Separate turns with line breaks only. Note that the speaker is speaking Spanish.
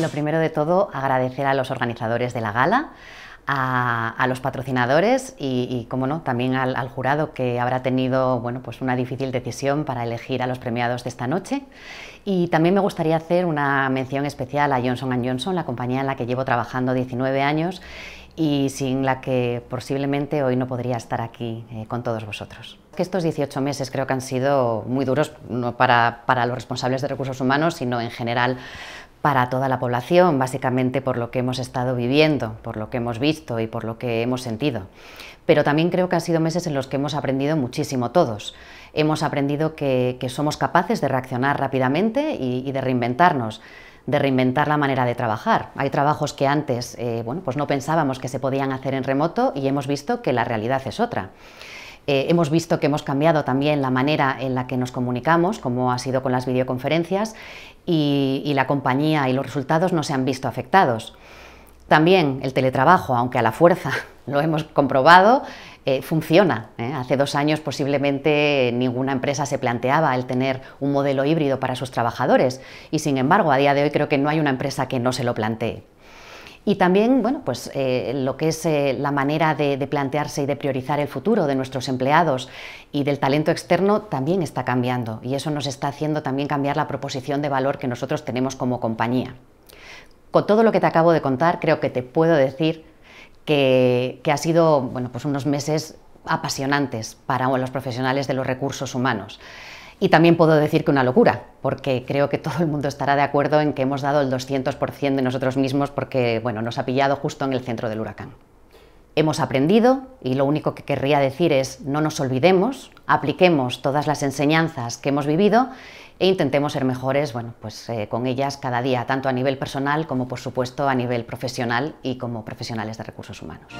lo primero de todo, agradecer a los organizadores de la gala, a, los patrocinadores y, como no, también al, al, jurado que habrá tenido bueno, pues una difícil decisión para elegir a los premiados de esta noche. Y también me gustaría hacer una mención especial a Johnson Johnson, la compañía en la que llevo trabajando 19 años y sin la que posiblemente hoy no podría estar aquí eh, con todos vosotros. estos 18 meses creo que han sido muy duros, no para, los responsables de recursos humanos, sino en general para toda la población, básicamente por lo que hemos estado viviendo, por lo que hemos visto y por lo que hemos sentido. Pero también creo que han sido meses en los que hemos aprendido muchísimo todos. Hemos aprendido que, somos capaces de reaccionar rápidamente y de reinventarnos de reinventar la manera de trabajar. Hay trabajos que antes eh, bueno, pues no pensábamos que se podían hacer en remoto y hemos visto que la realidad es otra. Eh, hemos visto que hemos cambiado también la manera en la que nos comunicamos, como ha sido con las videoconferencias, y la compañía y los resultados no se han visto afectados. También el teletrabajo, aunque a la fuerza lo hemos comprobado, eh, funciona. ¿eh? Hace dos años posiblemente ninguna empresa se planteaba el tener un modelo híbrido para sus trabajadores y sin embargo a día de hoy creo que no hay una empresa que no se lo plantee. Y también, bueno, pues eh, lo que es la manera de, plantearse y de priorizar el futuro de nuestros empleados y del talento externo también está cambiando y eso nos está haciendo también cambiar la proposición de valor que nosotros tenemos como compañía. Con todo lo que te acabo de contar, creo que te puedo decir que, ha sido bueno, pues unos meses apasionantes para los profesionales de los recursos humanos. Y también puedo decir que una locura, porque creo que todo el mundo estará de acuerdo en que hemos dado el 200% de nosotros mismos porque bueno, nos ha pillado justo en el centro del huracán. Hemos aprendido y lo único que querría decir es no nos olvidemos, apliquemos todas las enseñanzas que hemos vivido e intentemos ser mejores bueno, pues, eh, con ellas cada día, tanto a nivel personal como por supuesto a nivel profesional y como profesionales de recursos humanos.